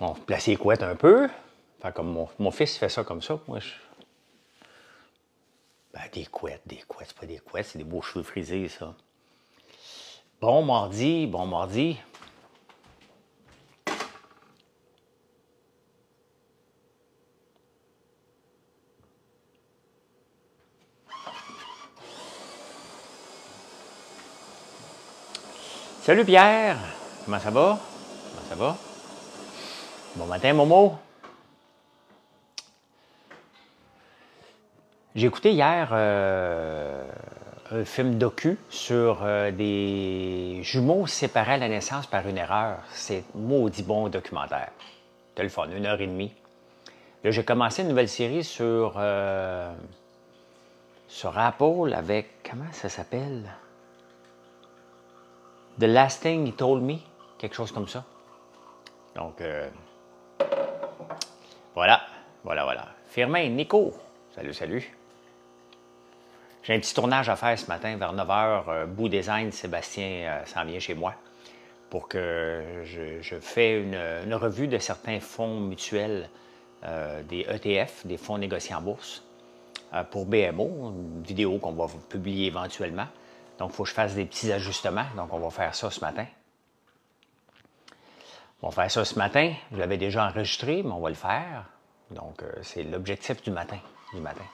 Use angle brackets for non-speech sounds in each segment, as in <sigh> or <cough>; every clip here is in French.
on va placer les couettes un peu. Enfin, comme mon, fils fait ça comme ça, moi, je... Ben, des couettes, des couettes, c'est pas des couettes, c'est des beaux cheveux frisés, ça. Bon mardi, bon mardi. Salut Pierre, comment ça va? Comment ça va? Bon matin, Momo. J'ai écouté hier euh, un film docu sur euh, des jumeaux séparés à la naissance par une erreur. C'est maudit bon documentaire. Téléphone, une heure et demie. Là, j'ai commencé une nouvelle série sur, ce euh, sur avec. Comment ça s'appelle? The Last Thing He Told Me. Quelque chose comme ça. Donc. Voilà, voilà, voilà. Firmin, Nico, salut, salut. J'ai un petit tournage à faire ce matin vers 9h. Euh, Bout Design, Sébastien euh, s'en vient chez moi pour que je, fasse fais une, revue de certains fonds mutuels, euh, des ETF, des fonds négociés en bourse, pour BMO, une vidéo qu'on va publier éventuellement. Donc, il faut que je fasse des petits ajustements. Donc, on va faire ça ce matin. On va faire ça ce matin. Vous l'avez déjà enregistré, mais on va le faire. Donc, euh, c'est l'objectif du matin, du matin.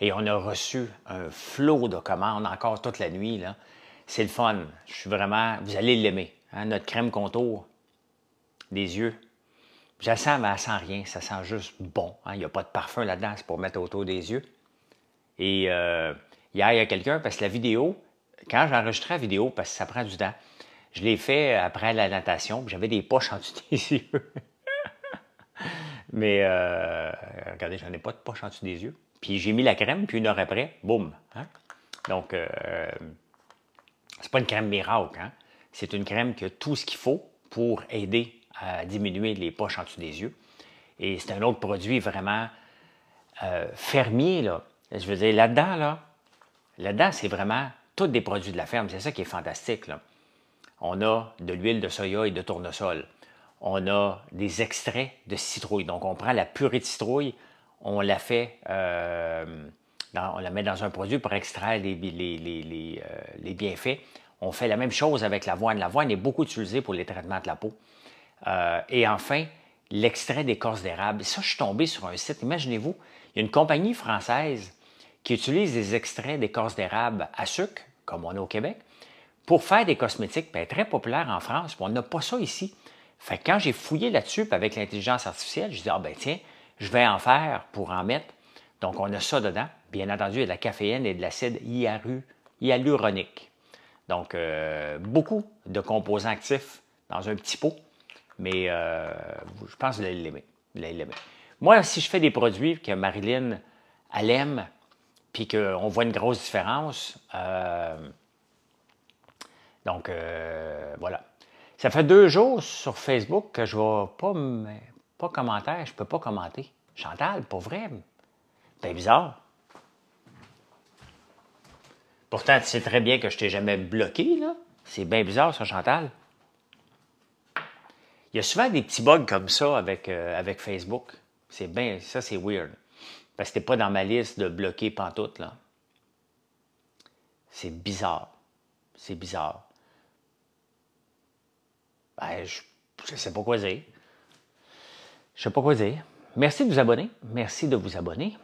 Et on a reçu un flot de commandes encore toute la nuit. C'est le fun. Je suis vraiment. Vous allez l'aimer. Hein, notre crème contour des yeux. Je la sens, mais elle sent rien. Ça sent juste bon. Hein. Il n'y a pas de parfum là-dedans. C'est pour mettre autour des yeux. Et euh, hier, il y a quelqu'un, parce que la vidéo, quand j'enregistrais la vidéo, parce que ça prend du temps, je l'ai fait euh, après la natation, j'avais des poches en dessous des <laughs> yeux. Mais euh, regardez, je n'en ai pas de poches en dessous des yeux. Puis j'ai mis la crème, puis une heure après, boum. Hein. Donc, euh, c'est pas une crème miracle. Hein? C'est une crème qui a tout ce qu'il faut pour aider à diminuer les poches en dessous des yeux. Et c'est un autre produit vraiment euh, fermier. Là. Je veux dire, là-dedans, là, c'est vraiment tous des produits de la ferme. C'est ça qui est fantastique. Là on a de l'huile de soya et de tournesol. On a des extraits de citrouille. Donc, on prend la purée de citrouille, on la fait, euh, on la met dans un produit pour extraire euh, les, bienfaits. On fait la même chose avec l'avoine. L'avoine est beaucoup utilisée pour les traitements de la peau. Euh, et enfin, l'extrait d'écorce d'érable. Ça, je suis tombé sur un site. Imaginez-vous, il y a une compagnie française qui utilise des extraits d'écorce d'érable à sucre, comme on a au Québec, pour faire des cosmétiques, ben, très populaire en France, on n'a pas ça ici. Fait quand j'ai fouillé là-dessus, avec l'intelligence artificielle, je dis ah ben tiens, je vais en faire pour en mettre. Donc on a ça dedans. Bien entendu, il y a de la caféine et de l'acide hyaluronique. Donc euh, beaucoup de composants actifs dans un petit pot, mais euh, je pense que vous allez l'aimer. Moi, si je fais des produits que Marilyn aime, puis qu'on voit une grosse différence. Euh, donc, euh, voilà. Ça fait deux jours sur Facebook que je ne vais pas, pas commentaire, je ne peux pas commenter. Chantal, pour vrai, c'est ben, bizarre. Pourtant, tu sais très bien que je t'ai jamais bloqué, là. C'est bien bizarre, ça, Chantal. Il y a souvent des petits bugs comme ça avec, euh, avec Facebook. C'est bien, ça, c'est weird. Parce que t'es pas dans ma liste de bloquer pantoute, là. C'est bizarre. C'est bizarre. Ben, je ne sais pas quoi dire. Je ne sais pas quoi dire. Merci de vous abonner. Merci de vous abonner.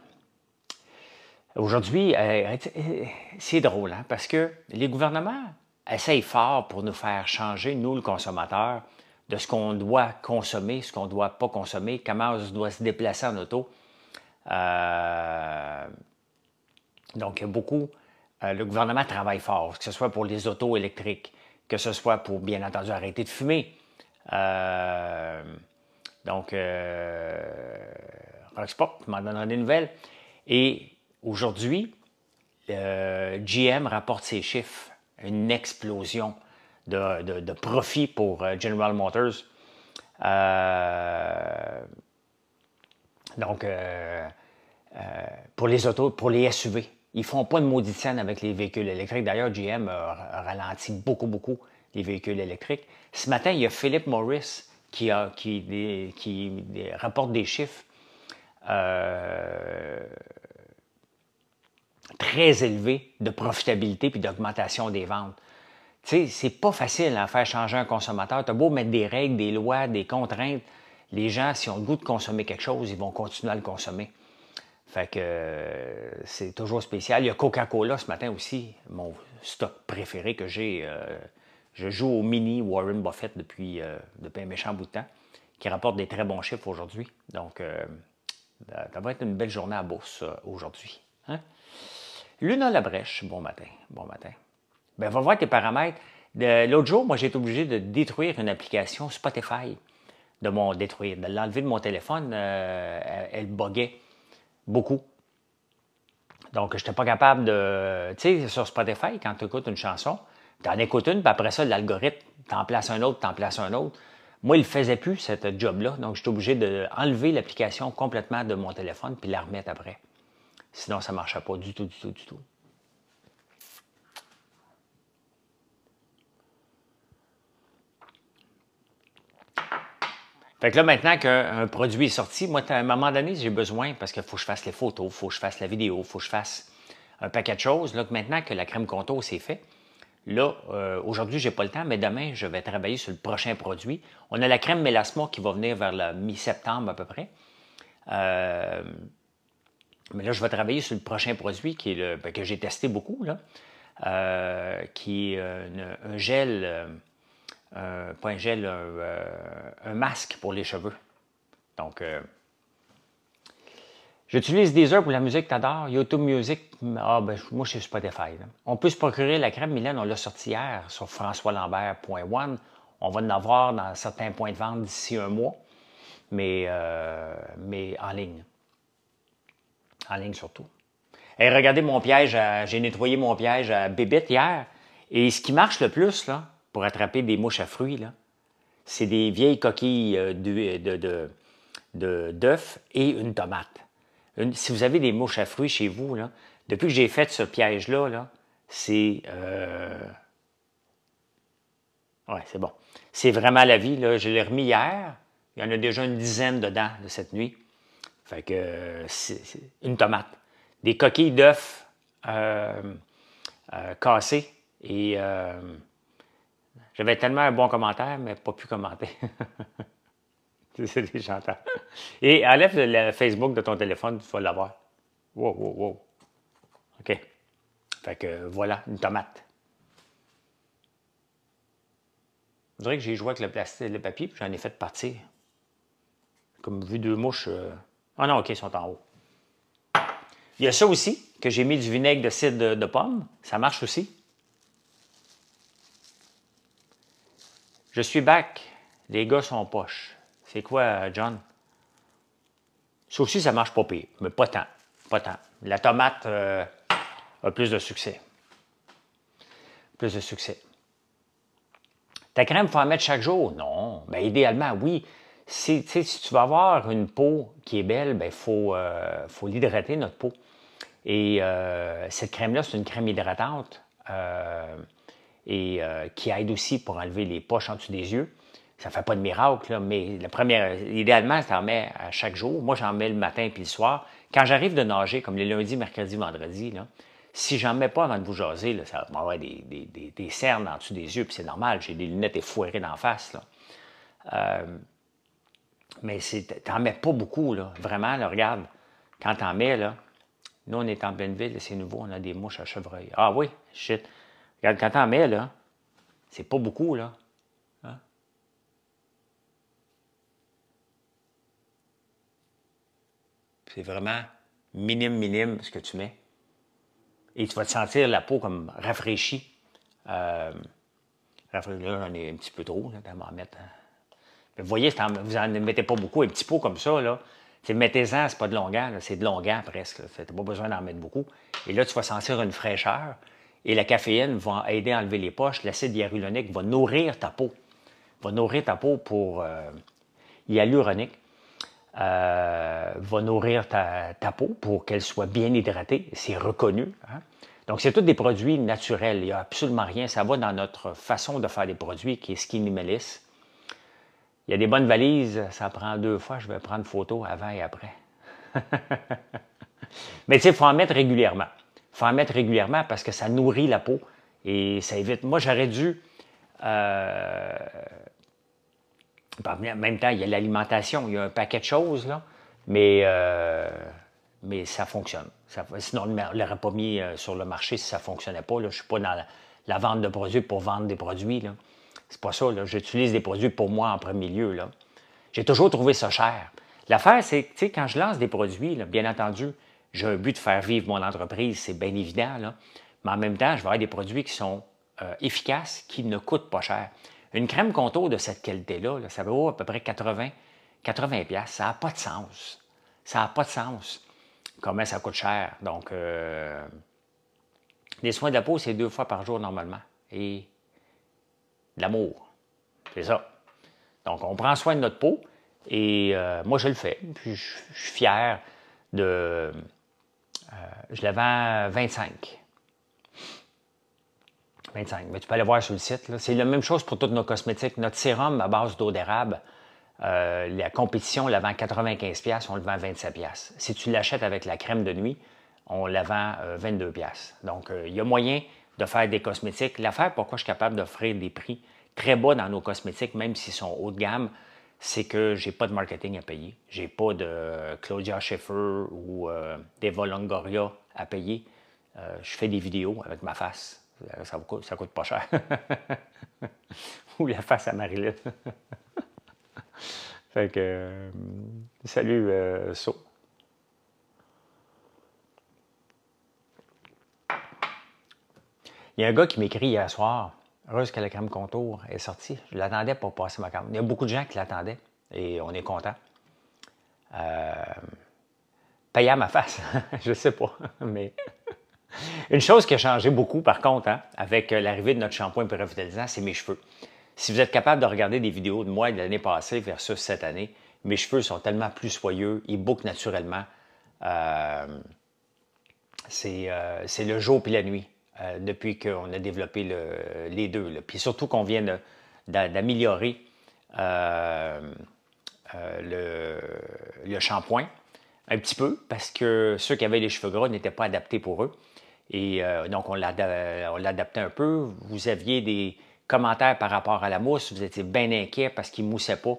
Aujourd'hui, euh, euh, c'est drôle, hein, parce que les gouvernements essayent fort pour nous faire changer, nous, le consommateur, de ce qu'on doit consommer, ce qu'on ne doit pas consommer, comment on doit se déplacer en auto. Euh, donc, beaucoup, le gouvernement travaille fort, que ce soit pour les autos électriques, que ce soit pour, bien entendu, arrêter de fumer. Euh, donc, euh, Rocksport m'en donnera des nouvelles. Et aujourd'hui, GM rapporte ses chiffres, une explosion de, de, profit pour euh, General Motors. Euh, donc, pour les autos, pour les SUV, ils font pas de maudite avec les véhicules électriques. D'ailleurs, GM a ralenti beaucoup, beaucoup les véhicules électriques. Ce matin, il y a Philip Morris qui, rapporte des chiffres euh, très élevés de profitabilité puis d'augmentation des ventes. Tu sais, c'est pas facile à hein, faire changer un consommateur. Tu as beau mettre des règles, des lois, des contraintes. Les gens, si ont le goût de consommer quelque chose, ils vont continuer à le consommer. Fait que euh, c'est toujours spécial. Il y a Coca-Cola ce matin aussi, mon stock préféré que j'ai. Euh, je joue au mini Warren Buffett depuis, euh, depuis un méchant bout de temps, qui rapporte des très bons chiffres aujourd'hui. Donc, ça va être une belle journée à bourse aujourd'hui. à hein? la brèche. bon matin, bon matin. Ben, va voir tes paramètres. L'autre jour, moi, j'ai été obligé de détruire une application Spotify, de mon détruire, de l'enlever de mon téléphone. elle buguait beaucoup. Donc, je n'étais pas capable de. Tu sais, sur Spotify, quand tu écoutes une chanson, tu en écoutes une, puis après ça, l'algorithme, en places un autre, en places un autre. Moi, il ne faisait plus, ce job-là. Donc, j'étais obligé d'enlever l'application complètement de mon téléphone, puis la remettre après. Sinon, ça ne marchait pas du tout, du tout, du tout. Fait que là, maintenant qu'un produit est sorti, moi, à un moment donné, j'ai besoin, parce qu'il faut que je fasse les photos, il faut que je fasse la vidéo, il faut que je fasse un paquet de choses. Là, maintenant que la crème contour, c'est fait, là, euh, aujourd'hui, je n'ai pas le temps, mais demain, je vais travailler sur le prochain produit. On a la crème Mélasma qui va venir vers la mi-septembre à peu près. Euh, mais là, je vais travailler sur le prochain produit qui est le, ben, que j'ai testé beaucoup, là, euh, qui est un gel euh, un gel, euh, un, masque pour les cheveux. Donc, euh, j'utilise des heures pour la musique, adores. YouTube Music, ah, ben, moi, je suis Spotify. On peut se procurer la crème Mylène, on l'a sortie hier sur françoislambert.one. On va en avoir dans certains points de vente d'ici un mois, mais, mais en ligne. En ligne surtout. Et regardez mon piège, j'ai nettoyé mon piège à hier. Et ce qui marche le plus, là, pour attraper des mouches à fruits, là, c'est des vieilles coquilles euh, d'œufs euh, de, et une tomate. si vous avez des mouches à fruits chez vous, là, depuis que j'ai fait ce piège-là, là, c'est. Euh, ouais, c'est bon. C'est vraiment la vie. Là. Je l'ai remis hier. Il y en a déjà une dizaine dedans de cette nuit. Fait que c'est une tomate. Des coquilles d'œufs cassées et j'avais tellement un bon commentaire, mais pas pu commenter. <laughs> C'est des chanteurs. Et enlève le Facebook de ton téléphone, tu vas l'avoir. Wow, wow, wow. OK. Fait que voilà, une tomate. Je dirais que j'ai joué avec le plastique, le papier, puis j'en ai fait partir. Comme vu deux mouches. Euh. Ah non, OK, ils sont en haut. Il y a ça aussi, que j'ai mis du vinaigre de cidre de pomme. Ça marche aussi. Je suis back. Les gars sont poches. C'est quoi, John? Ça aussi, ça marche pas pire, mais pas tant. Pas tant. La tomate euh, a plus de succès. Plus de succès. Ta crème, il faut en mettre chaque jour? Non. Ben, idéalement, oui. Si, tu vas avoir une peau qui est belle, il ben, euh, faut, l'hydrater, notre peau. Et euh, cette crème-là, c'est une crème hydratante et euh, qui aide aussi pour enlever les poches en dessous des yeux. Ça ne fait pas de miracle, mais la première, idéalement, ça en mets à chaque jour. Moi, j'en mets le matin puis le soir. Quand j'arrive de nager, comme les lundis, mercredi, vendredi, si si j'en mets pas avant de vous jaser, ça va avoir des, cernes en dessous des yeux, puis c'est normal, j'ai des lunettes effouérées d'en face. Là. Euh, mais t'en mets pas beaucoup, là. Vraiment, regarde, quand t'en mets, là, nous, on est en pleine c'est nouveau, on a des mouches à chevreuil. Ah oui, shit. Regarde, quand t'en mets, là, c'est pas beaucoup, là. Hein? C'est vraiment minime, minime ce que tu mets. Et tu vas te sentir la peau comme rafraîchie. Euh, rafraîchie là, j'en ai un petit peu trop, là, mettre. Hein. Mais vous voyez, vous n'en mettez pas beaucoup, un petit pot comme ça, là. Mettez-en, c'est pas de longueur, c'est de longueur presque. Tu n'as pas besoin d'en mettre beaucoup. Et là, tu vas sentir une fraîcheur. Et la caféine va aider à enlever les poches. L'acide hyaluronique va nourrir ta peau. Va nourrir ta peau pour euh, hyaluronique. Euh, va nourrir ta, peau pour qu'elle soit bien hydratée. C'est reconnu. Hein. Donc, c'est tous des produits naturels. Il n'y a absolument rien. Ça va dans notre façon de faire des produits qui est skinny Il y a des bonnes valises. Ça prend deux fois. Je vais prendre photo avant et après. <laughs> Mais tu sais, il faut en mettre régulièrement faut en mettre régulièrement parce que ça nourrit la peau et ça évite. Moi, j'aurais dû. Euh, ben, en même temps, il y a l'alimentation, il y a un paquet de choses, là, mais, euh, mais ça fonctionne. Ça, sinon, on ne l'aurait pas mis euh, sur le marché si ça ne fonctionnait pas. Là. Je ne suis pas dans la, vente de produits pour vendre des produits. C'est pas ça. J'utilise des produits pour moi en premier lieu. J'ai toujours trouvé ça cher. L'affaire, c'est que quand je lance des produits, bien entendu, j'ai un but de faire vivre mon entreprise, c'est bien évident, mais en même temps, je vais avoir des produits qui sont euh, efficaces, qui ne coûtent pas cher. Une crème contour de cette qualité-là, ça vaut à peu près 80, 80 Ça n'a pas de sens. Ça n'a pas de sens. Comment ça coûte cher? Donc, euh, les soins de la peau, c'est deux fois par jour normalement. Et de l'amour. C'est ça. Donc, on prend soin de notre peau. Et euh, moi, je le fais. Puis, je suis fier de, euh, je la vends 25. 25. Mais tu peux aller voir sur le site. C'est la même chose pour toutes nos cosmétiques. Notre sérum à base d'eau d'érable, euh, la compétition on la vend 95$, on le vend 27$. Si tu l'achètes avec la crème de nuit, on la vend 22$. Euh, Donc, il y a moyen de faire des cosmétiques. L'affaire, pourquoi je suis capable d'offrir des prix très bas dans nos cosmétiques, même s'ils sont haut de gamme, c'est que j'ai pas de marketing à payer. J'ai pas de Claudia Schaeffer ou euh, Deva Longoria à payer. Euh, je fais des vidéos avec ma face. Euh, ça, ne coûte pas cher. <laughs> ou la face à Marilyn. <laughs> fait que. salut, So. Il y a un gars qui m'écrit hier soir. Heureuse que la crème contour est sortie. Je l'attendais pour passer ma crème. Il y a beaucoup de gens qui l'attendaient et on est content. Euh, Payé à ma face, <laughs> je sais pas, mais <laughs> une chose qui a changé beaucoup par contre, hein, avec l'arrivée de notre shampoing revitalisant, c'est mes cheveux. Si vous êtes capable de regarder des vidéos de moi de l'année passée versus cette année, mes cheveux sont tellement plus soyeux, ils bouclent naturellement. Euh, euh, c'est le jour puis la nuit. Euh, depuis qu'on a développé les deux. Puis surtout qu'on vient d'améliorer euh, euh, le, shampoing un petit peu parce que ceux qui avaient les cheveux gras n'étaient pas adaptés pour eux. Et donc, on l'a adapté un peu. Vous aviez des commentaires par rapport à la mousse. Vous étiez bien inquiet parce qu'il ne moussait pas,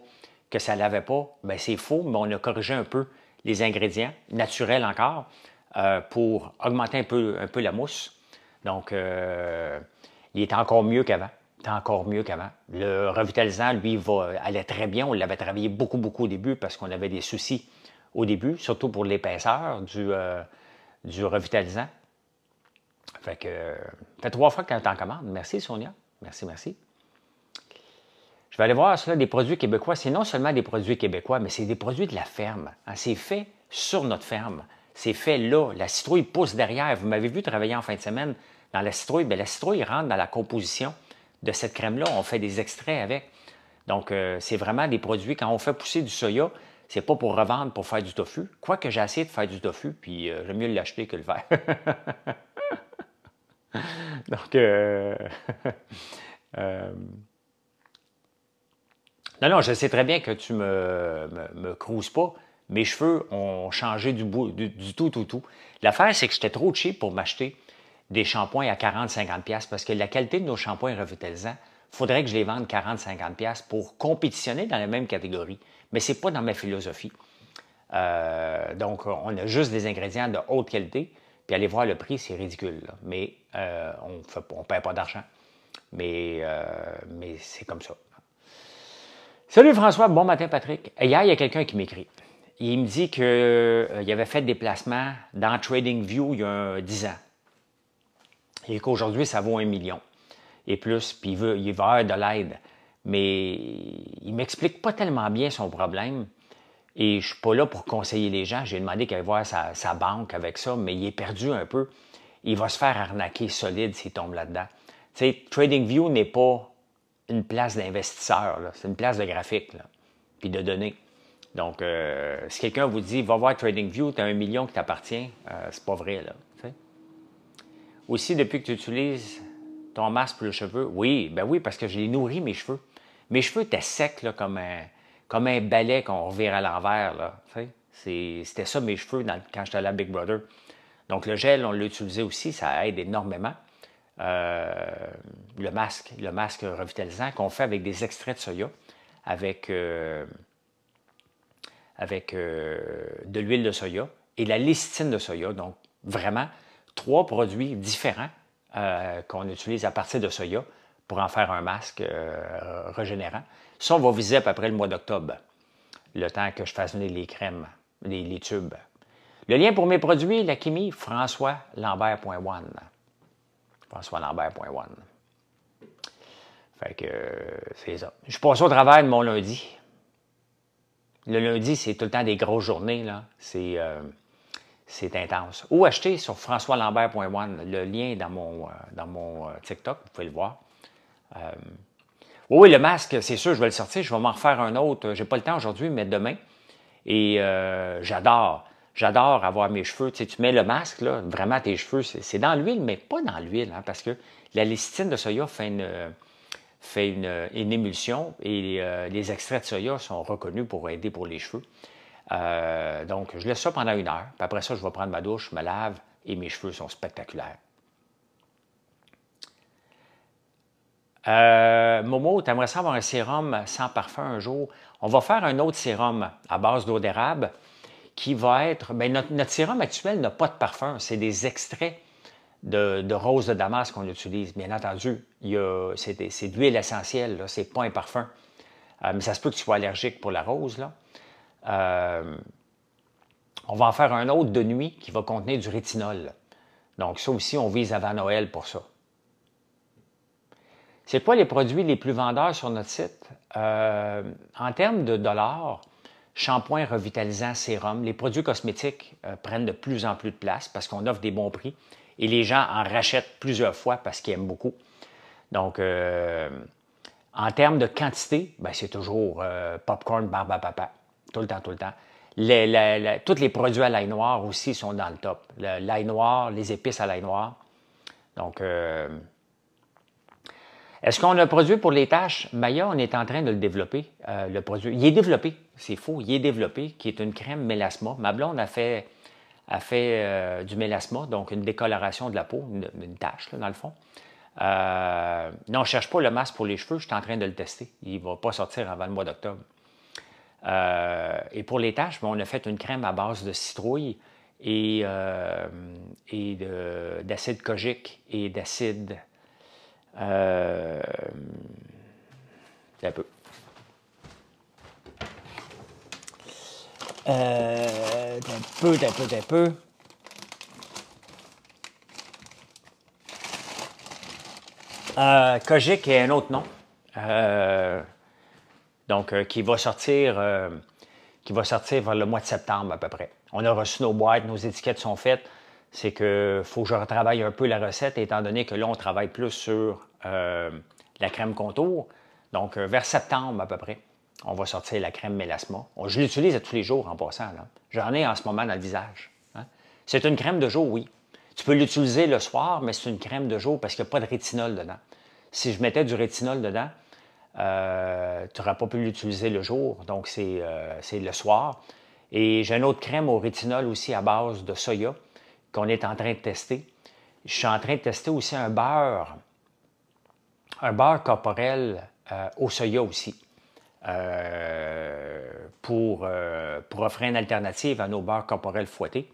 que ça ne lavait pas. Bien, c'est faux, mais on a corrigé un peu les ingrédients, naturels encore, pour augmenter un peu, un peu la mousse. Donc, euh, il est encore mieux qu'avant. Il encore mieux qu'avant. Le revitalisant, lui, va, allait très bien. On l'avait travaillé beaucoup, beaucoup au début parce qu'on avait des soucis au début, surtout pour l'épaisseur du, euh, revitalisant. Fait que, fait trois fois que tu en commande. Merci, Sonia. Merci, merci. Je vais aller voir cela des produits québécois. C'est non seulement des produits québécois, mais c'est des produits de la ferme. Hein. c'est fait sur notre ferme. C'est fait là. La citrouille pousse derrière. Vous m'avez vu travailler en fin de semaine dans la citrouille. Bien, la citrouille rentre dans la composition de cette crème-là. On fait des extraits avec. Donc, euh, c'est vraiment des produits. Quand on fait pousser du soya, c'est pas pour revendre, pour faire du tofu. Quoique j'ai essayé de faire du tofu, puis je euh, j'aime mieux l'acheter que le faire. <laughs> Donc, euh, <laughs> non, non, je sais très bien que tu me, me, me crouses pas. Mes cheveux ont changé du, bout, du, tout, tout, tout. L'affaire, c'est que j'étais trop cheap pour m'acheter des shampoings à 40-50$ parce que la qualité de nos shampoings revitalisants, il faudrait que je les vende 40-50$ pour compétitionner dans la même catégorie. Mais ce n'est pas dans ma philosophie. Euh, donc, on a juste des ingrédients de haute qualité. Puis aller voir le prix, c'est ridicule. Mais euh, on ne perd pas d'argent. Mais, euh, mais c'est comme ça. Salut François, bon matin Patrick. Hier, il y a quelqu'un qui m'écrit il me dit qu'il euh, avait fait des placements dans TradingView il y a 10 ans. Et qu'aujourd'hui, ça vaut un million et plus, puis il veut, de l'aide. Mais il ne m'explique pas tellement bien son problème. Et je ne suis pas là pour conseiller les gens. J'ai demandé qu'il aille voir sa, banque avec ça, mais il est perdu un peu. Il va se faire arnaquer solide s'il tombe là-dedans. Tu sais, TradingView n'est pas une place d'investisseur, c'est une place de graphique, puis de données. Donc, euh, si quelqu'un vous dit, va voir TradingView, tu as un million qui t'appartient, euh, c'est pas vrai, là. Aussi, depuis que tu utilises ton masque pour le cheveu, oui, ben oui, parce que je l'ai nourri mes cheveux. Mes cheveux étaient secs, là, comme un, comme un balai qu'on revire à l'envers, là. C'était ça, mes cheveux, quand j'étais allé Big Brother. Donc, le gel, on l'utilisait aussi, ça aide énormément. Euh, le masque, le masque revitalisant qu'on fait avec des extraits de soya, avec avec euh, de l'huile de soya et la listine de soya. Donc, vraiment, trois produits différents euh, qu'on utilise à partir de soya pour en faire un masque euh, régénérant. Ça, on va viser après le mois d'octobre, le temps que je fasse les crèmes, les, tubes. Le lien pour mes produits, la chimie, françoislambert.one. françoislambert.one. Fait que c'est ça. Je suis au travail de mon lundi. Le lundi, c'est tout le temps des grosses journées. Là. C'est, euh, intense. Ou acheter sur françoislambert.one. Le lien dans mon, euh, dans mon euh, TikTok, vous pouvez le voir. Oui, le masque, c'est sûr, je vais le sortir. Je vais m'en refaire un autre. J'ai pas le temps aujourd'hui, mais demain. Et j'adore. J'adore avoir mes cheveux. Tu, tu mets le masque, là, vraiment tes cheveux, c'est dans l'huile, mais pas dans l'huile, hein, parce que la lécithine de soya fait une, fait euh, une, émulsion et euh, les extraits de soya sont reconnus pour aider pour les cheveux. Euh, donc, je laisse ça pendant une heure. Puis après ça, je vais prendre ma douche, je me lave et mes cheveux sont spectaculaires. Momo, tu aimerais ça avoir un sérum sans parfum un jour? On va faire un autre sérum à base d'eau d'érable qui va être. Bien, notre sérum actuel n'a pas de parfum, c'est des extraits de, rose de Damas qu'on utilise. Bien entendu, c'est de l'huile essentielle, c'est pas un parfum. Euh, mais ça se peut que tu sois allergique pour la rose. Là. Euh, on va en faire un autre de nuit qui va contenir du rétinol. Donc ça aussi, on vise avant Noël pour ça. C'est quoi les produits les plus vendeurs sur notre site? Euh, en termes de dollars, shampoing, revitalisant, sérum, les produits cosmétiques prennent de plus en plus de place parce qu'on offre des bons prix et les gens en rachètent plusieurs fois parce qu'ils aiment beaucoup. Donc, euh, en termes de quantité, ben, c'est toujours euh, popcorn, barba papa, tout le temps, tout le temps. Les, tous les produits à l'ail noir aussi sont dans le top. L'ail noir, les épices à l'ail noir. Donc, euh, est-ce qu'on a un produit pour les tâches? Maya, ben, on est en train de le développer, le produit. Il est développé, c'est faux, il est développé, qui est une crème mélasma. Ma blonde a fait a fait euh, du mélasma, donc une décoloration de la peau, une, tache dans le fond. Euh, non, je ne cherche pas le masque pour les cheveux, je suis en train de le tester. Il ne va pas sortir avant le mois d'octobre. Euh, et pour les taches, ben, on a fait une crème à base de citrouille et, et d'acide cogique et d'acide. C'est un peu. Euh, un peu, un peu, peu. Euh, est un autre nom. Euh, donc, euh, qui va sortir qui va sortir vers le mois de septembre à peu près. On a reçu nos boîtes, nos étiquettes sont faites. C'est que faut que je retravaille un peu la recette, étant donné que là, on travaille plus sur la crème contour. Donc, vers septembre à peu près on va sortir la crème Mélasma. Je l'utilise tous les jours en passant. J'en ai en ce moment dans le visage. Hein. C'est une crème de jour, oui. Tu peux l'utiliser le soir, mais c'est une crème de jour parce qu'il n'y a pas de rétinol dedans. Si je mettais du rétinol dedans, euh, tu n'aurais pas pu l'utiliser le jour, donc euh, c'est le soir. Et j'ai une autre crème au rétinol aussi à base de soya qu'on est en train de tester. Je suis en train de tester aussi un beurre, un beurre corporel euh, au soya aussi. Euh, pour, euh, pour offrir une alternative à nos beurres corporelles fouettés.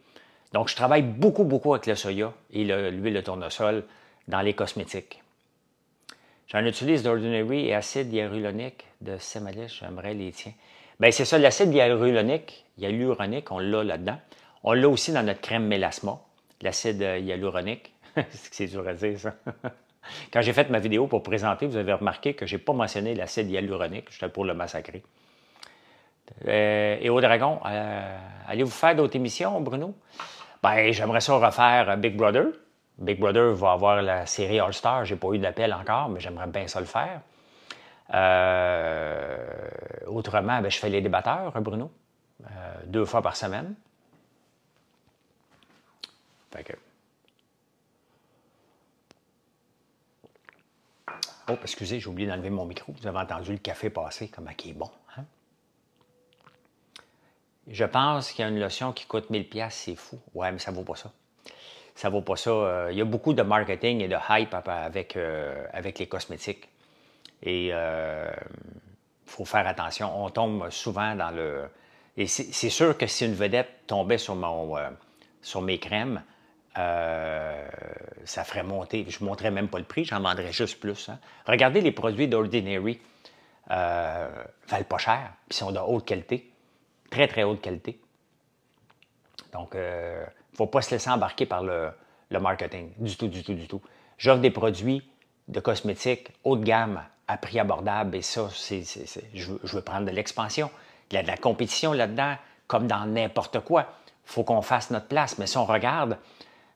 Donc, je travaille beaucoup, beaucoup avec le soya et l'huile de tournesol dans les cosmétiques. J'en utilise d'Ordinary et acide hyaluronique de Semalish. j'aimerais les tiens. Bien, c'est ça, l'acide hyaluronique, hyaluronique, on l'a là-dedans. On l'a aussi dans notre crème mélasma, l'acide hyaluronique. <laughs> c'est dur à dire, ça. <laughs> Quand j'ai fait ma vidéo pour présenter, vous avez remarqué que je n'ai pas mentionné l'acide hyaluronique, j'étais pour le massacrer. Euh, et au Dragon, euh, allez-vous faire d'autres émissions, Bruno? Ben, j'aimerais ça refaire euh, Big Brother. Big Brother va avoir la série All Star. J'ai pas eu d'appel encore, mais j'aimerais bien ça le faire. autrement, ben, je fais les débatteurs, Bruno, deux fois par semaine. Fait que... Oh, excusez, j'ai oublié d'enlever mon micro. Vous avez entendu le café passer, comment qui est bon. Hein? Je pense qu'il y a une lotion qui coûte 1000 pièces, c'est fou. Ouais, mais ça vaut pas ça. Ça vaut pas ça. Euh, il y a beaucoup de marketing et de hype avec, euh, avec les cosmétiques. Et il euh, faut faire attention. On tombe souvent dans le... Et c'est sûr que si une vedette tombait sur, mon, sur mes crèmes, euh, ça ferait monter. Je ne montrerais même pas le prix, j'en vendrais juste plus. Hein. Regardez les produits d'Ordinary. Ils euh, ne valent pas cher, puis sont de haute qualité. Très, très haute qualité. Donc, il euh, ne faut pas se laisser embarquer par le, marketing. Du tout, du tout, du tout. J'offre des produits de cosmétiques haut de gamme à prix abordable et ça, c'est, je, veux, je, veux, prendre de l'expansion. Il y a de la compétition là-dedans, comme dans n'importe quoi. Il faut qu'on fasse notre place. Mais si on regarde,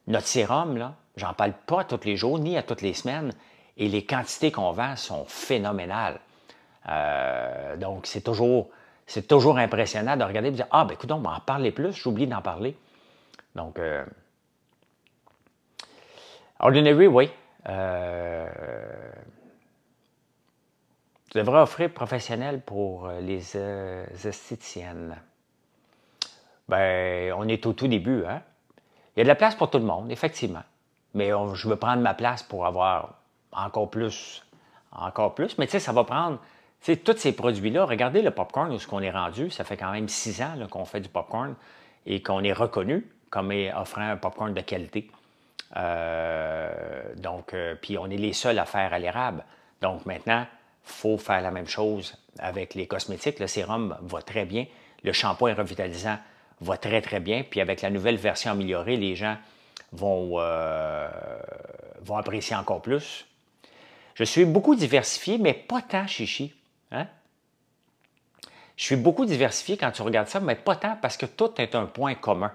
notre sérum, là, j'en parle pas tous les jours ni à toutes les semaines, et les quantités qu'on vend sont phénoménales. Euh, donc, c'est toujours, c'est toujours impressionnant de regarder et de dire Ah, ben écoute, on va en parler plus, j'oublie d'en parler. Donc, euh, Ordinary, oui. Euh, tu devrais offrir professionnel pour euh, les esthéticiennes. Ben, on est au tout début, hein? Il y a de la place pour tout le monde, effectivement. Mais je veux prendre ma place pour avoir encore plus. Encore plus. Mais tu sais, ça va prendre. Tu tous ces produits-là, regardez le popcorn où ce qu'on est rendu. Ça fait quand même six ans qu'on fait du popcorn et qu'on est reconnu comme offrant un popcorn de qualité. Euh, donc, euh, puis on est les seuls à faire à l'érable. Donc maintenant, faut faire la même chose avec les cosmétiques. Le sérum va très bien. Le shampoing revitalisant va très, très bien. Puis avec la nouvelle version améliorée, les gens vont, euh, vont apprécier encore plus. Je suis beaucoup diversifié, mais pas tant chichi. Hein? Je suis beaucoup diversifié quand tu regardes ça, mais pas tant parce que tout est un point commun.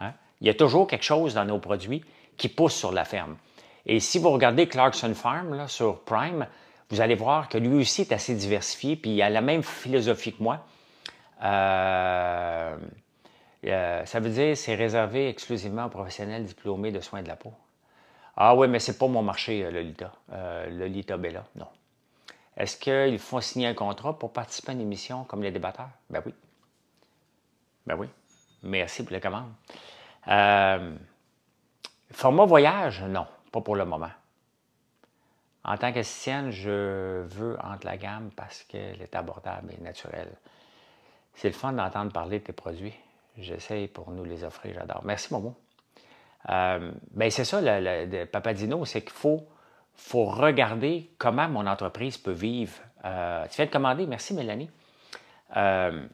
Hein? Il y a toujours quelque chose dans nos produits qui pousse sur la ferme. Et si vous regardez Clarkson Farm sur Prime, vous allez voir que lui aussi est assez diversifié, puis il a la même philosophie que moi. Euh, euh, ça veut dire que c'est réservé exclusivement aux professionnels diplômés de soins de la peau. Ah oui, mais c'est pas mon marché, euh, Lolita. Euh, Lolita Bella, non. Est-ce qu'ils font signer un contrat pour participer à une émission comme les débatteurs? Ben oui. Ben oui. Merci pour la commande. format voyage, non, pas pour le moment. En tant qu'assistienne, je veux entre la gamme parce qu'elle est abordable et naturelle. C'est le fun d'entendre parler de tes produits. J'essaie pour nous les offrir, j'adore. Merci, Momo. Euh, ben, c'est ça, le, papadino, c'est qu'il faut, faut regarder comment mon entreprise peut vivre. Euh, tu viens de commander, merci Mélanie. Euh,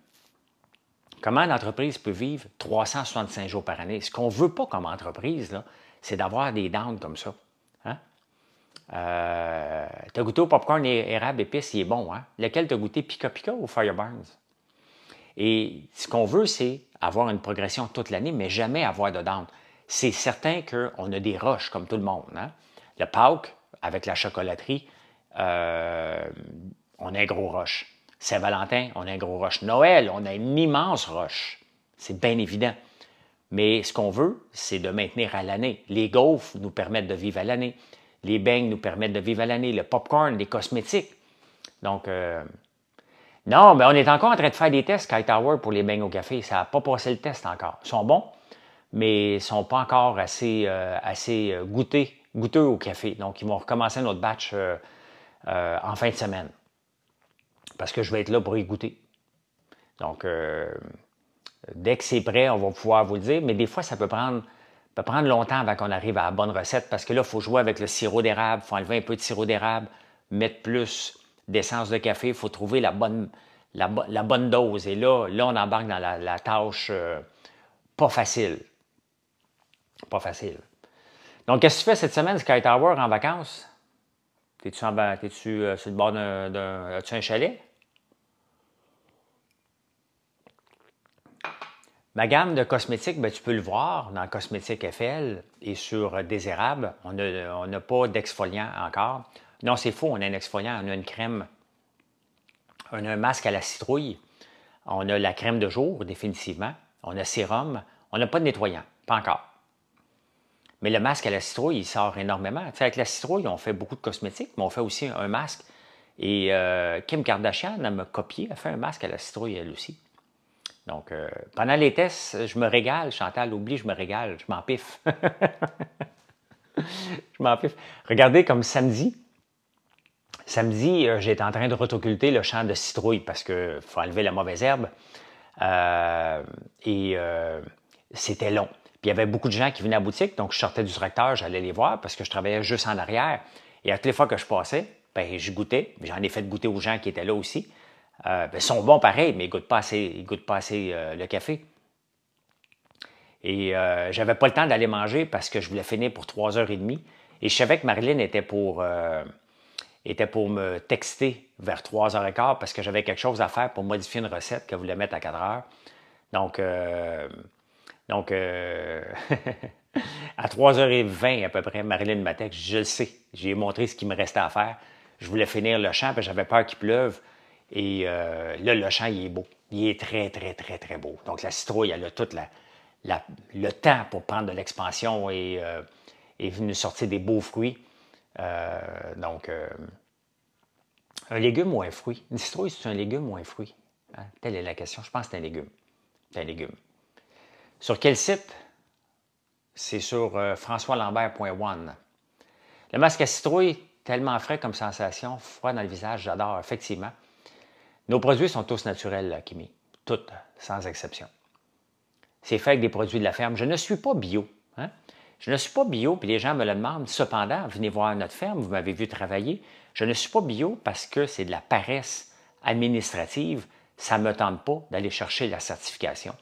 comment comment entreprise peut vivre 365 jours par année? Ce qu'on ne veut pas comme entreprise, c'est d'avoir des dents comme ça. Hein? Euh, t'as goûté au popcorn érable épice, il est bon. Hein? Lequel as goûté, Pika Pika ou Fireburns? Et ce qu'on veut, c'est avoir une progression toute l'année, mais jamais avoir de down. C'est certain qu'on a des roches comme tout le monde. Hein. Le Pauk, avec la chocolaterie, euh, on a un gros roche. Saint-Valentin, on a un gros roche. Noël, on a une immense roche. C'est bien évident. Mais ce qu'on veut, c'est de maintenir à l'année. Les gaufres nous permettent de vivre à l'année. Les beignes nous permettent de vivre à l'année. Le popcorn, les cosmétiques. Donc, euh, non, mais on est encore en train de faire des tests Tower pour les beignes au café. Ça n'a pas passé le test encore. Ils sont bons, mais ils ne sont pas encore assez, euh, euh, goûtés, goûteux au café. Donc, ils vont recommencer notre batch euh, en fin de semaine. Parce que je vais être là pour y goûter. Donc, dès que c'est prêt, on va pouvoir vous le dire. Mais des fois, ça peut prendre, peut prendre longtemps avant qu'on arrive à la bonne recette. Parce que là, il faut jouer avec le sirop d'érable. Il faut enlever un peu de sirop d'érable, mettre plus d'essence de café, il faut trouver la bonne, dose. Et là, là, on embarque dans la, tâche euh, pas facile. Pas facile. Donc, qu'est-ce que tu fais cette semaine, Sky Tower, en vacances? T'es-tu euh, sur le bord d'un, as chalet? Ma gamme de cosmétiques, ben, tu peux le voir dans Cosmétique FL et sur Désirable. On n'a pas d'exfoliant encore. Non, c'est faux, on a un exfoliant, on a une crème, on a un masque à la citrouille, on a la crème de jour, définitivement, on a sérum, on n'a pas de nettoyant, pas encore. Mais le masque à la citrouille, il sort énormément. avec la citrouille, on fait beaucoup de cosmétiques, mais on fait aussi un masque. Et euh, Kim Kardashian, a me copié, elle fait un masque à la citrouille, elle aussi. Donc, euh, pendant les tests, je me régale. Chantal, oublie, je me régale. Je m'en piffe. <laughs> je m'en piffe. Regardez, comme samedi, Samedi, euh, j'étais en train de rotoculter le champ de citrouille parce qu'il faut enlever la mauvaise herbe. Euh, et euh, c'était long. Puis il y avait beaucoup de gens qui venaient à la boutique, donc je sortais du tracteur, j'allais les voir parce que je travaillais juste en arrière. Et à toutes les fois que je passais, ben, je goûtais. J'en ai fait goûter aux gens qui étaient là aussi. Ben, ils sont bons pareil, mais ils ne goûtent pas assez, le café. Et j'avais pas le temps d'aller manger parce que je voulais finir pour 3h30. Et je savais que Marilyn était pour était pour me texter vers 3h15 parce que j'avais quelque chose à faire pour modifier une recette que je voulais mettre à 4h. Donc, euh, donc euh, <laughs> à 3h20 à peu près, Marilyn m'a je le sais, j'ai montré ce qu'il me restait à faire. Je voulais finir le champ, parce j'avais peur qu'il pleuve. Et euh, là, le champ, il est beau. Il est très, très, très, très beau. Donc, la citrouille, elle a tout le temps pour prendre de l'expansion et, venir sortir des beaux fruits. Euh, donc, euh, un légume ou un fruit? Une citrouille, c'est un légume ou un fruit? Hein? Telle est la question. Je pense que c'est un légume. C'est un légume. Sur quel site? C'est sur euh, françoislambert.one. Le masque à citrouille, tellement frais comme sensation, froid dans le visage, j'adore, effectivement. Nos produits sont tous naturels, Kimi. Toutes, sans exception. C'est fait avec des produits de la ferme. Je ne suis pas bio. Je ne suis pas bio, puis les gens me le demandent. Cependant, venez voir notre ferme, vous m'avez vu travailler. Je ne suis pas bio parce que c'est de la paresse administrative. Ça ne me tente pas d'aller chercher la certification.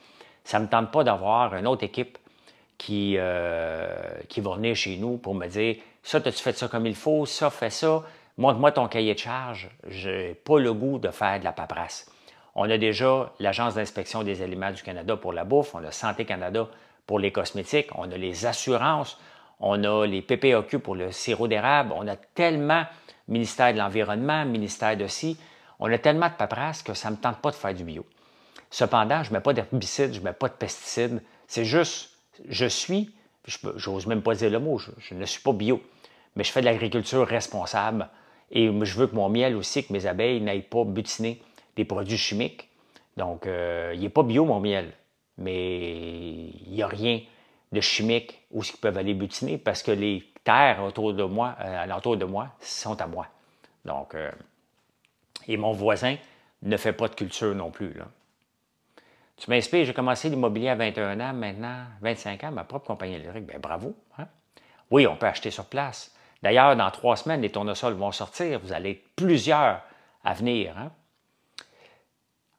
Ça ne me tente pas d'avoir une autre équipe qui, euh, qui va venir chez nous pour me dire Ça, as-tu fait ça comme il faut Ça, fais ça. Montre-moi ton cahier de charge. Je n'ai pas le goût de faire de la paperasse. On a déjà l'Agence d'inspection des aliments du Canada pour la bouffe on a Santé Canada pour les cosmétiques, on a les assurances, on a les PPAQ pour le sirop d'érable, on a tellement ministère de l'Environnement, ministère de ci, on a tellement de paperasse que ça ne me tente pas de faire du bio. Cependant, je ne mets pas d'herbicides, je ne mets pas de pesticides. C'est juste, je suis, je n'ose même pas dire le mot, je, ne suis pas bio, mais je fais de l'agriculture responsable et je veux que mon miel aussi, que mes abeilles n'aillent pas butiner des produits chimiques. Donc, euh, il n'est pas bio, mon miel mais il n'y a rien de chimique où ils peuvent aller butiner parce que les terres autour de moi, euh, à alentour de moi, sont à moi. Donc, euh, et mon voisin ne fait pas de culture non plus. Tu m'inspires, j'ai commencé l'immobilier à 21 ans, maintenant 25 ans, ma propre compagnie électrique. Bien, bravo. Hein? Oui, on peut acheter sur place. D'ailleurs, dans trois semaines, les tournesols vont sortir. Vous allez être plusieurs à venir. Hein?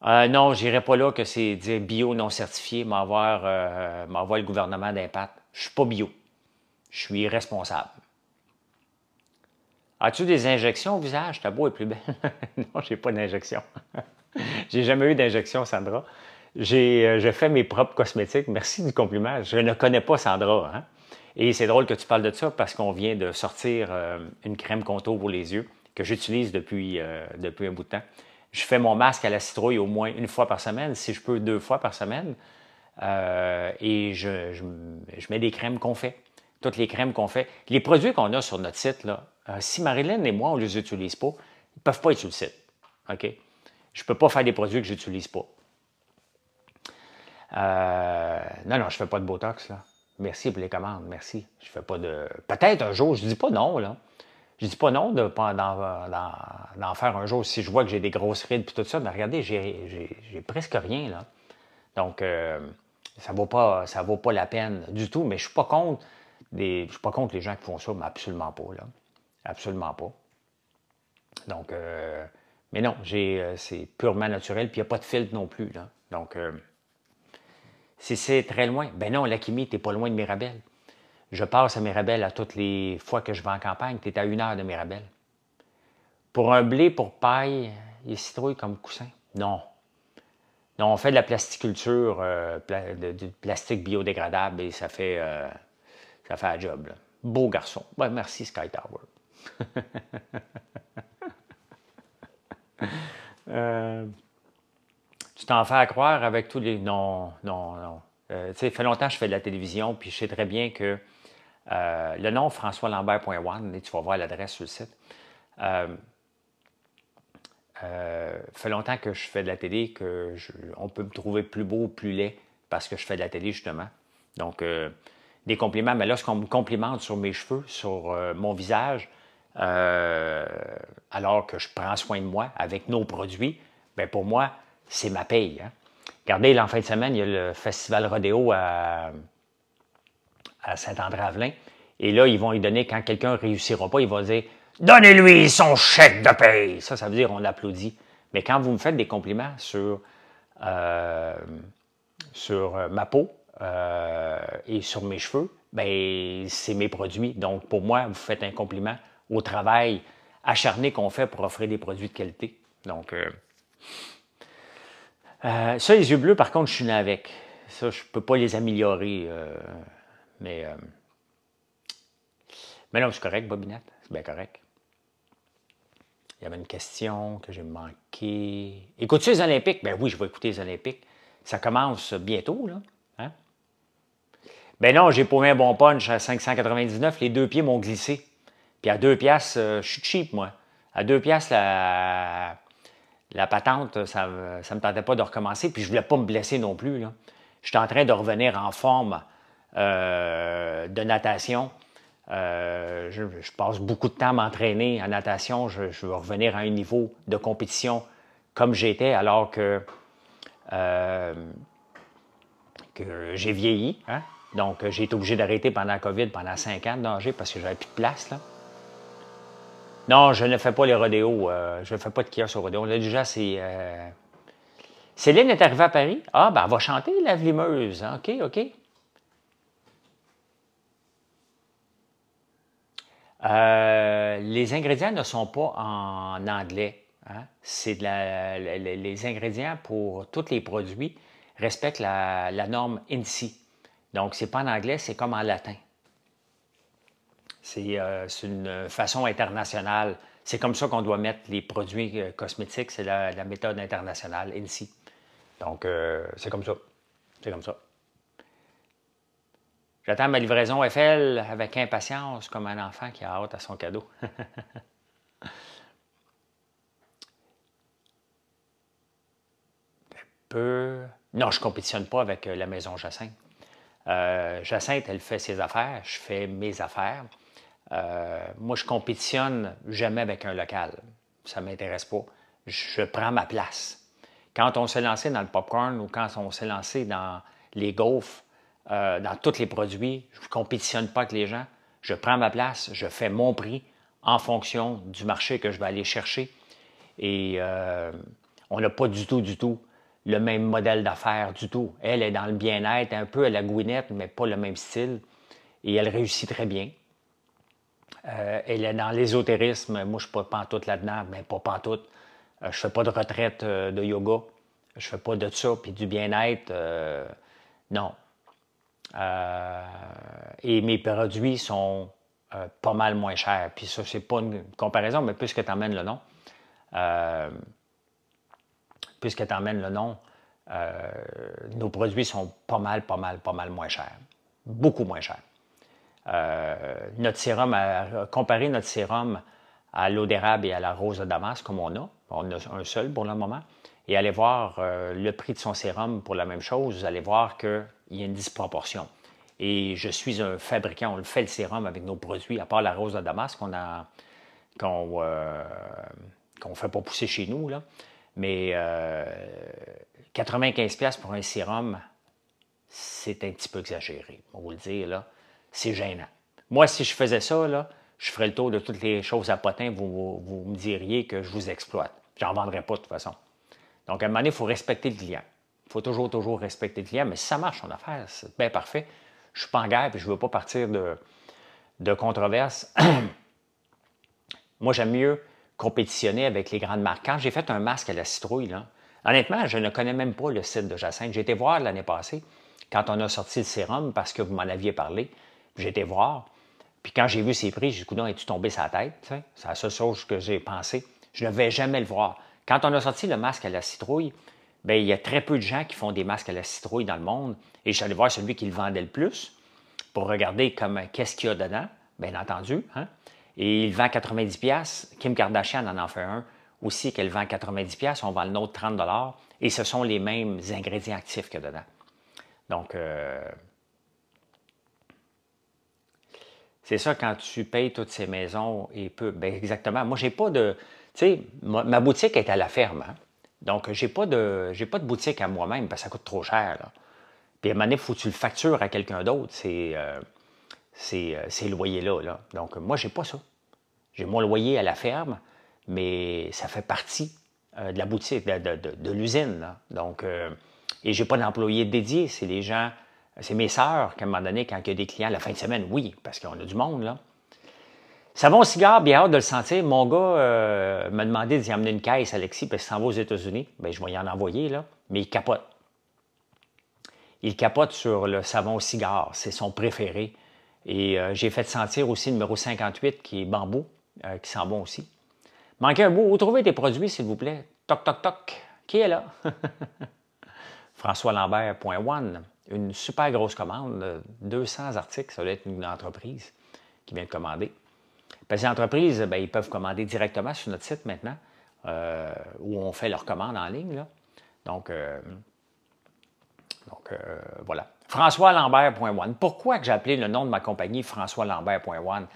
Euh, non, je pas là que c'est dire bio non certifié, m'envoie euh, le gouvernement d'impact. Je suis pas bio. Je suis responsable. As-tu des injections au visage? Ta beau est plus belle. <laughs> non, j'ai pas d'injection. <laughs> j'ai jamais eu d'injection, Sandra. J'ai euh, je fais mes propres cosmétiques. Merci du compliment. Je ne connais pas Sandra. Hein. Et c'est drôle que tu parles de ça parce qu'on vient de sortir une crème contour pour les yeux que j'utilise depuis un bout de temps je fais mon masque à la citrouille au moins une fois par semaine, si je peux deux fois par semaine. Euh, et je, mets des crèmes qu'on fait, toutes les crèmes qu'on fait. Les produits qu'on a sur notre site, là, euh, si Marilyn et moi, on ne les utilise pas, ils ne peuvent pas être sur le site. OK? Je ne peux pas faire des produits que je n'utilise pas. Euh, non, non, je ne fais pas de Botox, là. Merci pour les commandes, merci. Je fais pas de. Peut-être un jour, je ne dis pas non, là. Je dis pas non d'en de, faire un jour si je vois que j'ai des grosses rides et tout ça, mais regardez, j'ai presque rien là. Donc euh, ça vaut pas ça vaut pas la peine du tout, mais je suis pas des je suis pas contre les gens qui font ça, mais absolument pas là. Absolument pas. Donc euh, mais non, j'ai euh, c'est purement naturel puis il n'y a pas de filtre non plus Donc si c'est très loin, ben non, la chimie t'es pas loin de Mirabel. Je passe à Mirabel à toutes les fois que je vais en campagne. Tu es à une heure de Mirabel. Pour un blé, pour paille et citrouilles comme coussin? Non. Non, on fait de la plasticulture, euh, du plastique biodégradable et ça fait, euh, ça fait un job. Beau garçon. merci, Sky Tower. <laughs> Euh, tu t'en fais à croire avec tous les. Non, non, non. tu sais, fait longtemps que je fais de la télévision, puis je sais très bien que euh, le nom François et tu vas voir l'adresse sur le site. Ça euh, euh, fait longtemps que je fais de la télé, qu'on peut me trouver plus beau, plus laid, parce que je fais de la télé justement. Donc, des compliments, mais lorsqu'on me complimente sur mes cheveux, sur mon visage, alors que je prends soin de moi avec nos produits, ben pour moi, c'est ma paye. Hein. Regardez, fin de semaine, il y a le festival Rodéo à, à Saint-André-Avelin. Et là, ils vont lui donner, quand quelqu'un réussira pas, il va dire Donnez-lui son chèque de paye. Ça, ça veut dire on applaudit. Mais quand vous me faites des compliments sur, euh, sur euh, ma peau euh, et sur mes cheveux, ben, c'est mes produits. Donc, pour moi, vous faites un compliment au travail acharné qu'on fait pour offrir des produits de qualité. Donc, ça, les yeux bleus, par contre, je suis né avec. Ça, je ne peux pas les améliorer. Mais, euh, mais non, c'est correct, Bobinette. C'est bien correct. Il y avait une question que j'ai manquée. Écoutes-tu les Olympiques? Ben oui, je vais écouter les Olympiques. Ça commence bientôt, là. Hein? Ben non, j'ai pas un bon punch à 599. Les deux pieds m'ont glissé. Puis à deux piastres, euh, je suis cheap, moi. À deux piastres, la, patente, ça ne me tentait pas de recommencer. Puis je ne voulais pas me blesser non plus, Je suis en train de revenir en forme euh, de natation. Euh, je, passe beaucoup de temps à m'entraîner en natation. Je, veux revenir à un niveau de compétition comme j'étais alors que, euh, que j'ai vieilli. Hein? Donc, j'ai été obligé d'arrêter pendant la COVID, pendant cinq ans de danger parce que j'avais plus de place. Non, je ne fais pas les rodéos. je ne fais pas de kiosque au rodéo. Là, déjà, c'est. Céline est arrivée à Paris. Ah, ben, elle va chanter, la vlimeuse. Ah, OK, OK. Euh, les ingrédients ne sont pas en anglais. Hein. C'est les ingrédients pour tous les produits respectent la, norme INSI. Donc, ce n'est pas en anglais, c'est comme en latin. Euh, c'est une façon internationale. C'est comme ça qu'on doit mettre les produits euh, cosmétiques. C'est la, méthode internationale, INSI. Donc, c'est comme ça. C'est comme ça. J'attends ma livraison FL avec impatience, comme un enfant qui a hâte à son cadeau. <laughs> Peu... Non, je ne compétitionne pas avec euh, la maison Jacinthe. Euh, Jacinthe, elle fait ses affaires, je fais mes affaires. Euh, moi, je compétitionne jamais avec un local. Ça ne m'intéresse pas. Je prends ma place. Quand on s'est lancé dans le popcorn ou quand on s'est lancé dans les gaufres, euh, dans tous les produits. Je ne compétitionne pas avec les gens. Je prends ma place, je fais mon prix en fonction du marché que je vais aller chercher. Et euh, on n'a pas du tout, du tout le même modèle d'affaires du tout. Elle est dans le bien-être, un peu à la Gouinette, mais pas le même style. Et elle réussit très bien. Euh, elle est dans l'ésotérisme. Moi, je ne suis pas pantoute là-dedans, mais pas pantoute. tout. je ne fais pas de retraite de yoga. Je ne fais pas de ça, puis du bien-être. non, euh, et mes produits sont euh, pas mal moins chers. Puis ça, c'est pas une comparaison, mais puisque tu le nom, euh, puisque tu amènes le nom, nos produits sont pas mal, pas mal, pas mal moins chers. Beaucoup moins chers. notre sérum, comparer notre sérum à l'eau d'érable et à la rose de Damas, comme on a, on a un seul pour le moment, et allez voir euh, le prix de son sérum pour la même chose, vous allez voir qu'il y a une disproportion. Et je suis un fabricant, on le fait le sérum avec nos produits, à part la rose de Damas qu'on a qu'on euh, fait pas pousser chez nous. Là. Mais 95$ euh, pour un sérum, c'est un petit peu exagéré. On vous le dire, c'est gênant. Moi, si je faisais ça, je ferais le tour de toutes les choses à potin, vous, me diriez que je vous exploite. J'en vendrais pas de toute façon. Donc, à un moment donné, il faut respecter le client. Il faut toujours, toujours respecter le client. Mais si ça marche, son affaire, c'est bien parfait. Je ne suis pas en guerre et je ne veux pas partir de, de controverses. <clears throat> Moi, j'aime mieux compétitionner avec les grandes marques. Quand j'ai fait un masque à la citrouille, là, honnêtement, je ne connais même pas le site de Jacinthe. J'ai été voir l'année passée, quand on a sorti le sérum, parce que vous m'en aviez parlé. J'ai été voir. Puis quand j'ai vu ses prix, j'ai dit, non es-tu tombé sa tête? C'est la seule chose que j'ai pensé. Je ne vais jamais le voir. Quand on a sorti le masque à la citrouille, bien, il y a très peu de gens qui font des masques à la citrouille dans le monde. Et je suis voir celui qui le vendait le plus pour regarder comme qu'est-ce qu'il y a dedans, bien entendu. Hein. Et il vend 90$. Kim Kardashian en en fait un aussi qu'elle vend 90$. On vend le nôtre 30$. Et ce sont les mêmes ingrédients actifs que dedans. Donc, euh, c'est ça quand tu payes toutes ces maisons et peu. Ben exactement. Moi, j'ai pas de sais, ma, boutique est à la ferme. Hein. Donc, je n'ai pas, de, pas de boutique à moi-même parce que ça coûte trop cher. Là. Puis à un moment donné, il faut que tu le factures à quelqu'un d'autre, c'est euh, euh, ces, loyers-là. Donc, moi, j'ai pas ça. J'ai mon loyer à la ferme, mais ça fait partie euh, de la boutique, de, l'usine. Donc, je et j'ai pas d'employé dédié. C'est les gens, c'est mes sœurs à un moment donné, quand il y a des clients la fin de semaine, oui, parce qu'on a du monde, là. Savon cigare, bien hâte de le sentir. Mon gars euh, m'a demandé d'y amener une caisse, Alexis, parce qu'il s'en va aux États-Unis. Bien, je vais y en envoyer, là. Mais il capote. Il capote sur le savon cigare. C'est son préféré. Et euh, j'ai fait sentir aussi le numéro 58, qui est bambou, euh, qui sent bon aussi. Manquez un bout. Où trouvez des produits, s'il vous plaît? Toc, toc, toc. Qui est là? <laughs> François one. Une super grosse commande. 200 articles. Ça doit être une entreprise qui vient de commander. Parce que les entreprises, ben, ils peuvent commander directement sur notre site maintenant, euh, où on fait leurs commandes en ligne. Donc, euh, euh, voilà. François euh, voilà. Pourquoi que j'ai appelé le nom de ma compagnie François Lambert.one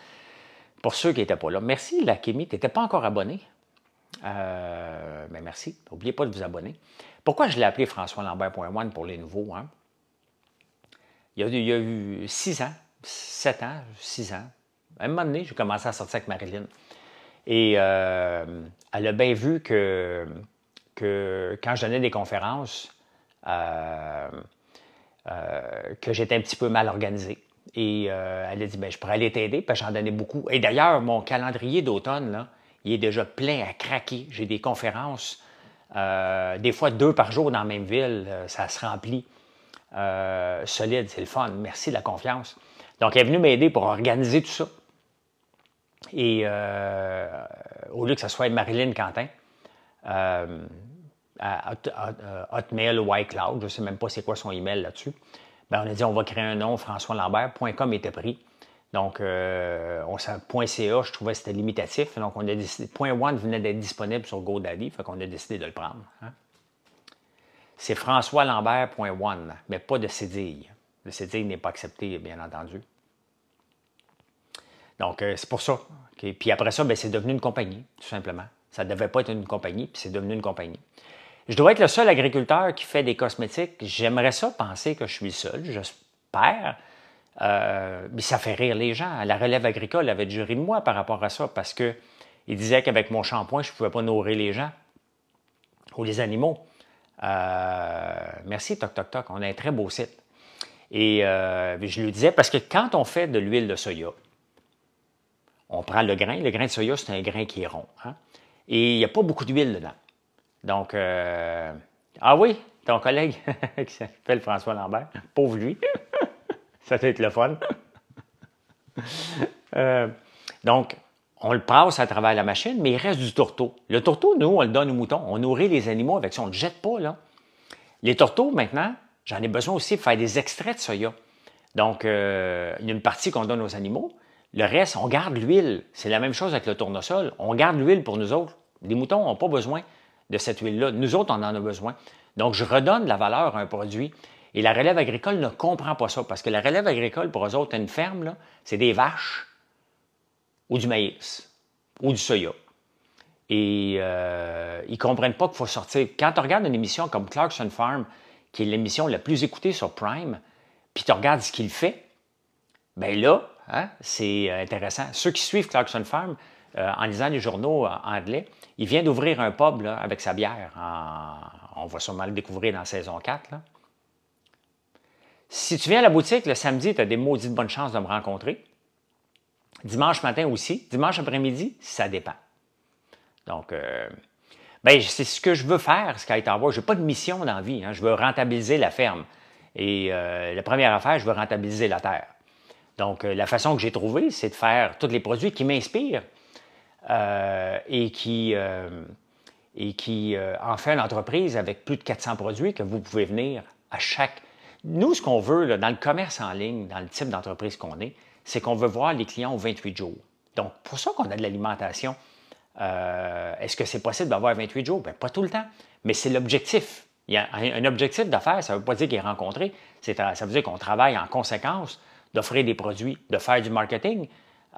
Pour ceux qui n'étaient pas là, merci la chimie. tu n'étais pas encore abonné. Mais ben, merci. N'oubliez pas de vous abonner. Pourquoi je l'ai appelé François Lambert.one pour les nouveaux? Hein? il, y a, eu six ans, sept ans, six ans, à un moment donné, j'ai commencé à sortir avec Marilyn. Et euh, elle a bien vu que, quand je donnais des conférences, euh, euh, que j'étais un petit peu mal organisé. Et elle a dit ben, Je pourrais aller t'aider, parce que j'en donnais beaucoup. Et d'ailleurs, mon calendrier d'automne, il est déjà plein à craquer. J'ai des conférences, des fois deux par jour dans la même ville. Ça se remplit. solide, c'est le fun. Merci de la confiance. Donc, elle est venue m'aider pour organiser tout ça. Et euh, au lieu que ce soit Marilyn Quentin, euh, euh, Hotmail ou iCloud, je ne sais même pas c'est quoi son email là-dessus, ben, on a dit on va créer un nom, François Lambert.com était pris. Donc, euh, on .ca, je trouvais que c'était limitatif. Donc, on a décidé, .one venait d'être disponible sur GoDaddy, fait qu'on a décidé de le prendre. Hein. C'est François Lambert.one, mais pas de cédille. Le cédille n'est pas accepté, bien entendu. Donc, euh, c'est pour ça. Puis après ça, ben, c'est devenu une compagnie, tout simplement. Ça ne devait pas être une compagnie, puis c'est devenu une compagnie. Je dois être le seul agriculteur qui fait des cosmétiques. J'aimerais ça penser que je suis le seul, j'espère. Euh, mais ça fait rire les gens. La relève agricole avait juré de moi par rapport à ça parce que il disait qu'avec mon shampoing, je ne pouvais pas nourrir les gens ou les animaux. Euh, merci, Toc Toc Toc. On a un très beau site. Et je lui disais, parce que quand on fait de l'huile de soya, on prend le grain. Le grain de soya, c'est un grain qui est rond. Hein. Et il n'y a pas beaucoup d'huile dedans. Donc, euh, ah oui, ton collègue <laughs> qui s'appelle François Lambert, pauvre lui, <laughs> ça doit être le fun. Euh, donc, on le passe à travers la machine, mais il reste du tourteau. Le tourteau, nous, on le donne aux moutons. On nourrit les animaux avec ça, on ne le jette pas, là. Les tourteaux, maintenant, j'en ai besoin aussi pour faire des extraits de soya. Donc, euh, il y a une partie qu'on donne aux animaux, le reste, on garde l'huile. C'est la même chose avec le tournesol. On garde l'huile pour nous autres. Les moutons n'ont pas besoin de cette huile-là. Nous autres, on en a besoin. Donc, je redonne de la valeur à un produit. Et la relève agricole ne comprend pas ça, parce que la relève agricole, pour eux autres, une ferme, c'est des vaches ou du maïs ou du soya. Et euh, ils ne comprennent pas qu'il faut sortir. Quand tu regardes une émission comme Clarkson Farm, qui est l'émission la plus écoutée sur Prime, puis tu regardes ce qu'il fait, ben là, Hein? C'est euh, intéressant. Ceux qui suivent Clarkson Farm, euh, en lisant les journaux euh, anglais, il vient d'ouvrir un pub avec sa bière. On va sûrement le découvrir dans saison 4. Si tu viens à la boutique le samedi, tu as des maudites bonnes chances de me rencontrer. Dimanche matin aussi. Dimanche après-midi, ça dépend. Donc, ben, c'est ce que je veux faire, Sky Tower. Je n'ai pas de mission dans la vie. Hein. Je veux rentabiliser la ferme. Et la première affaire, je veux rentabiliser la terre. Donc, euh, la façon que j'ai trouvée, c'est de faire tous les produits qui m'inspirent euh, et qui, euh, et qui en fait une entreprise avec plus de 400 produits que vous pouvez venir à chaque... Nous, ce qu'on veut dans le commerce en ligne, dans le type d'entreprise qu'on est, c'est qu'on veut voir les clients aux 28 jours. Donc, pour ça qu'on a de l'alimentation, est-ce que c'est possible d'avoir 28 jours? Bien, pas tout le temps, mais c'est l'objectif. Il y a un objectif d'affaires, ça ne veut pas dire qu'il est rencontré, ça veut dire qu'on travaille en conséquence d'offrir des produits, de faire du marketing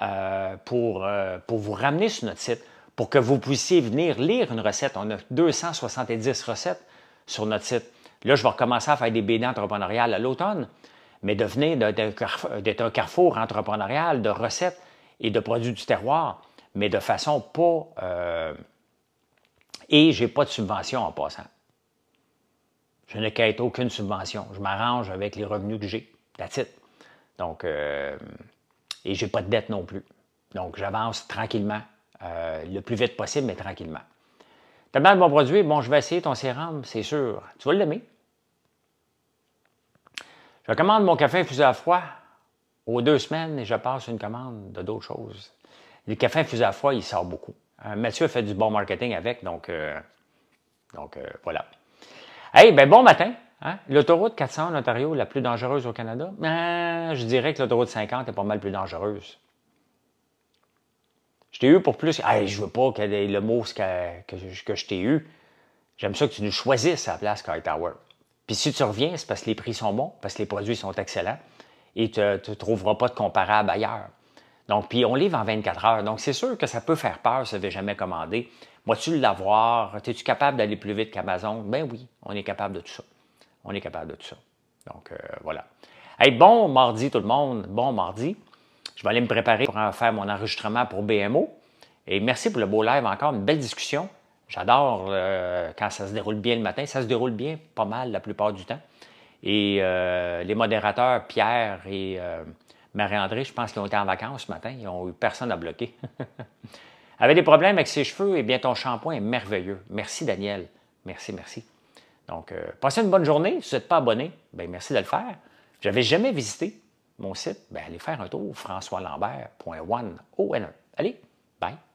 euh, pour, euh, pour vous ramener sur notre site, pour que vous puissiez venir lire une recette. On a 270 recettes sur notre site. Là, je vais recommencer à faire des BD entrepreneuriales à l'automne, mais de venir d'être un carrefour entrepreneurial de recettes et de produits du terroir, mais de façon pas... Euh, et je n'ai pas de subvention en passant. Je n'ai qu'à aucune subvention. Je m'arrange avec les revenus que j'ai. That's it. Donc, euh, et j'ai pas de dette non plus. Donc, j'avance tranquillement, euh, le plus vite possible, mais tranquillement. mal de mon produit bon, je vais essayer ton sérum, c'est sûr. Tu vas l'aimer. Je commande mon café infusé à froid aux deux semaines et je passe une commande de d'autres choses. Le café infusé à froid, il sort beaucoup. Euh, Mathieu fait du bon marketing avec, donc, euh, donc voilà. Hey, ben bon matin! Hein? L'autoroute 400 en Ontario, la plus dangereuse au Canada? Ben, je dirais que l'autoroute 50 est pas mal plus dangereuse. Je t'ai eu pour plus. Hey, je veux pas que le mot que, je t'ai eu. J'aime ça que tu nous choisisses à la place Tower. Puis si tu reviens, c'est parce que les prix sont bons, parce que les produits sont excellents et tu ne trouveras pas de comparable ailleurs. Donc, puis on livre en 24 heures. Donc, c'est sûr que ça peut faire peur ça ne jamais commander. Moi, tu l'avoir? Es-tu capable d'aller plus vite qu'Amazon? Ben oui, on est capable de tout ça. On est capable de tout ça. Donc, euh, voilà. bon mardi tout le monde. Bon mardi. Je vais aller me préparer pour faire mon enregistrement pour BMO. Et merci pour le beau live encore. Une belle discussion. J'adore euh, quand ça se déroule bien le matin. Ça se déroule bien pas mal la plupart du temps. Et euh, les modérateurs, Pierre et Marie-André, je pense qu'ils ont été en vacances ce matin. Ils n'ont eu personne à bloquer. <laughs> Avec des problèmes avec ses cheveux, eh bien, ton shampoing est merveilleux. Merci, Daniel. Merci, merci. Donc, euh, passez une bonne journée. Si vous n'êtes pas abonné, bien, merci de le faire. J'avais jamais visité mon site. Ben, allez faire un tour, françoislambert.one. Allez, bye.